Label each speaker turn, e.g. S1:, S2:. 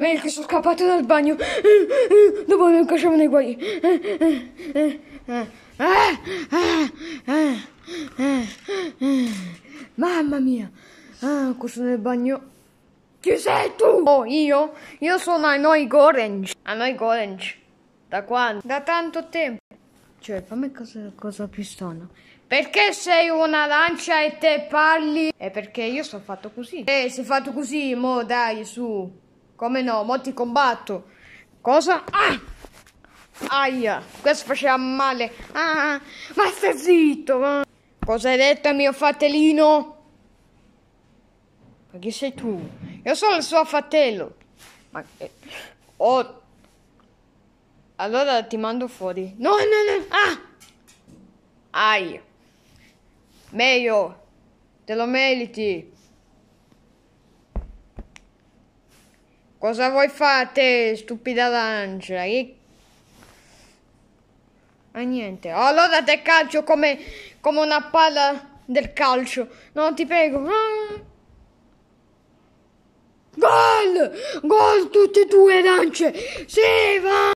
S1: meglio che sono scappato dal bagno. Dopo mi cacciamo nei guai. Mamma mia, ah, questo nel bagno. Chi sei tu? Oh, io? Io sono a Noi Gorange. A Noi Gorange. Da quando? Da tanto tempo. Cioè, fammi cosa, cosa più strana. Perché sei una lancia e te parli? È perché io sono fatto così. Eh, sei fatto così, mo dai, su. Come no? Mo' ti combatto. Cosa? Ah! Aia, questo faceva male. Ah, ma stai zitto. Ma... Cosa hai detto, a mio fratellino? Ma chi sei tu? Io sono il suo fratello. Ma che... Eh, oh... Allora ti mando fuori. No, no, no. Ah! Aia. Meglio. Te lo meriti. Cosa vuoi fare stupida lancia? E... Ah, niente. Allora te calcio come, come una palla del calcio. No, ti prego. Ah! Gol! Gol tutte e due lance! Sì, va!